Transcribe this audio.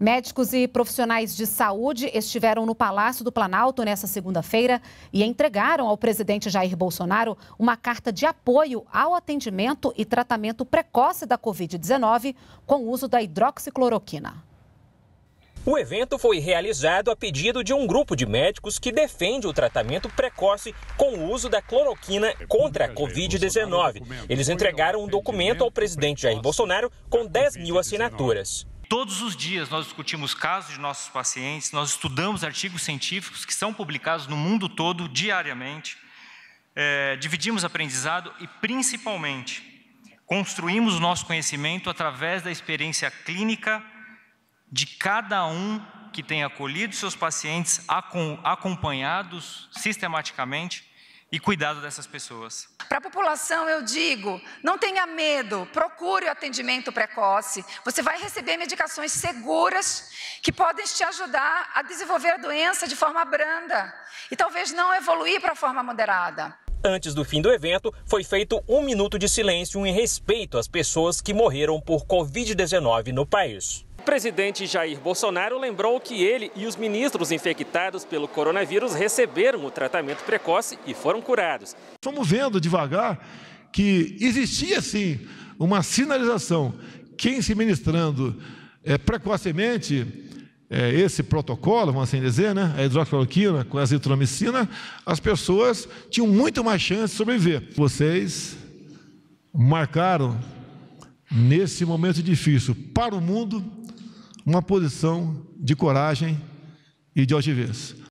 Médicos e profissionais de saúde estiveram no Palácio do Planalto nesta segunda-feira e entregaram ao presidente Jair Bolsonaro uma carta de apoio ao atendimento e tratamento precoce da Covid-19 com o uso da hidroxicloroquina. O evento foi realizado a pedido de um grupo de médicos que defende o tratamento precoce com o uso da cloroquina contra a Covid-19. Eles entregaram um documento ao presidente Jair Bolsonaro com 10 mil assinaturas. Todos os dias nós discutimos casos de nossos pacientes, nós estudamos artigos científicos que são publicados no mundo todo diariamente, é, dividimos aprendizado e, principalmente, construímos o nosso conhecimento através da experiência clínica de cada um que tem acolhido seus pacientes, acompanhados sistematicamente e cuidado dessas pessoas. Para a população, eu digo: não tenha medo, procure o atendimento precoce. Você vai receber medicações seguras que podem te ajudar a desenvolver a doença de forma branda e talvez não evoluir para a forma moderada. Antes do fim do evento, foi feito um minuto de silêncio em respeito às pessoas que morreram por Covid-19 no país. O presidente Jair Bolsonaro lembrou que ele e os ministros infectados pelo coronavírus receberam o tratamento precoce e foram curados. Fomos vendo devagar que existia sim uma sinalização. Quem se ministrando é, precocemente é, esse protocolo, vamos assim dizer, né, a hidroxicloroquina com a azitromicina, as pessoas tinham muito mais chance de sobreviver. Vocês marcaram, nesse momento difícil para o mundo uma posição de coragem e de altivez.